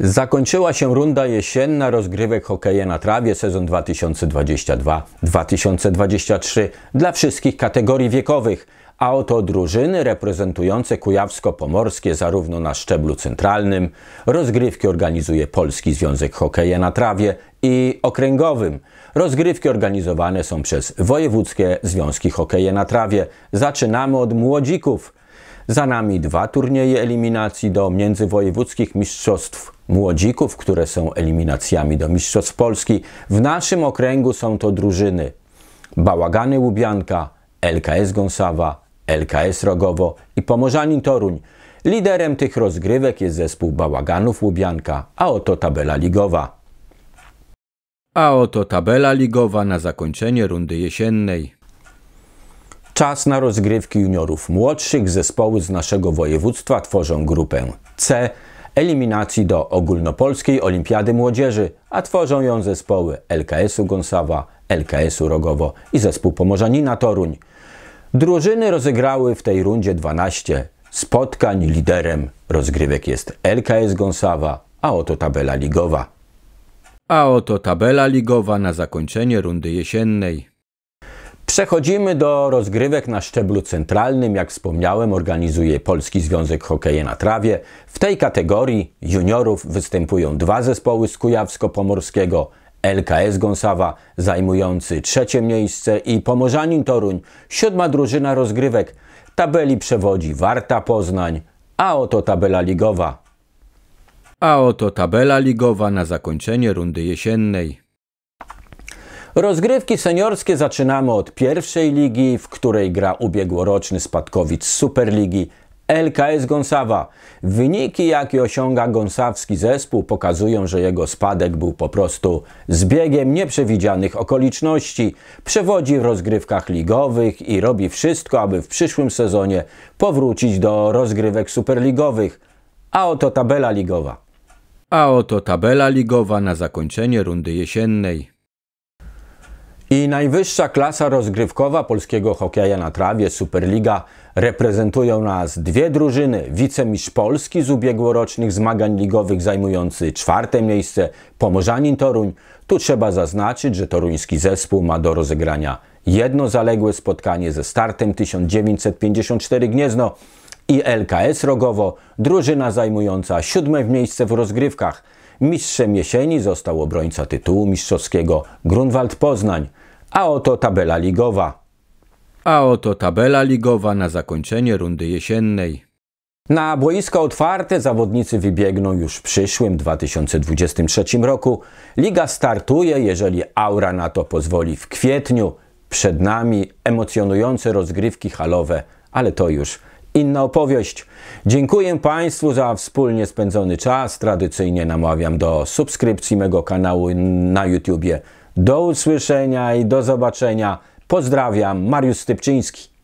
Zakończyła się runda jesienna rozgrywek hokeja na trawie sezon 2022-2023 dla wszystkich kategorii wiekowych, a oto drużyny reprezentujące Kujawsko-Pomorskie zarówno na szczeblu centralnym, rozgrywki organizuje Polski Związek Hokeja na trawie i okręgowym. Rozgrywki organizowane są przez wojewódzkie związki hokeja na trawie. Zaczynamy od młodzików – za nami dwa turnieje eliminacji do międzywojewódzkich mistrzostw młodzików, które są eliminacjami do mistrzostw Polski. W naszym okręgu są to drużyny Bałagany Łubianka, LKS Gąsawa, LKS Rogowo i Pomorzanin Toruń. Liderem tych rozgrywek jest zespół Bałaganów Łubianka, a oto tabela ligowa. A oto tabela ligowa na zakończenie rundy jesiennej. Czas na rozgrywki juniorów młodszych. Zespoły z naszego województwa tworzą grupę C eliminacji do ogólnopolskiej olimpiady młodzieży, a tworzą ją zespoły LKS-u Gąsawa, LKS-u Rogowo i zespół Pomorzanina Toruń. Drużyny rozegrały w tej rundzie 12 spotkań. Liderem rozgrywek jest LKS Gąsawa, a oto tabela ligowa. A oto tabela ligowa na zakończenie rundy jesiennej. Przechodzimy do rozgrywek na szczeblu centralnym. Jak wspomniałem, organizuje Polski Związek Hokeja na Trawie. W tej kategorii juniorów występują dwa zespoły z Kujawsko-Pomorskiego, LKS Gąsawa zajmujący trzecie miejsce i Pomorzanin Toruń, siódma drużyna rozgrywek. Tabeli przewodzi Warta Poznań, a oto tabela ligowa. A oto tabela ligowa na zakończenie rundy jesiennej. Rozgrywki seniorskie zaczynamy od pierwszej ligi, w której gra ubiegłoroczny spadkowicz Superligi LKS Gonsawa. Wyniki, jakie osiąga gonsawski zespół, pokazują, że jego spadek był po prostu zbiegiem nieprzewidzianych okoliczności. Przewodzi w rozgrywkach ligowych i robi wszystko, aby w przyszłym sezonie powrócić do rozgrywek superligowych. A oto tabela ligowa. A oto tabela ligowa na zakończenie rundy jesiennej. I najwyższa klasa rozgrywkowa polskiego hokeja na trawie, Superliga, reprezentują nas dwie drużyny. Wicemistrz Polski z ubiegłorocznych zmagań ligowych zajmujący czwarte miejsce, Pomorzanin Toruń. Tu trzeba zaznaczyć, że toruński zespół ma do rozegrania jedno zaległe spotkanie ze startem 1954 Gniezno i LKS Rogowo, drużyna zajmująca siódme miejsce w rozgrywkach. Mistrzem jesieni został obrońca tytułu mistrzowskiego Grunwald Poznań. A oto tabela ligowa. A oto tabela ligowa na zakończenie rundy jesiennej. Na boisko otwarte zawodnicy wybiegną już w przyszłym 2023 roku. Liga startuje, jeżeli aura na to pozwoli, w kwietniu. Przed nami emocjonujące rozgrywki halowe, ale to już inna opowieść. Dziękuję Państwu za wspólnie spędzony czas. Tradycyjnie namawiam do subskrypcji mego kanału na YouTubie. Do usłyszenia i do zobaczenia. Pozdrawiam, Mariusz Stypczyński.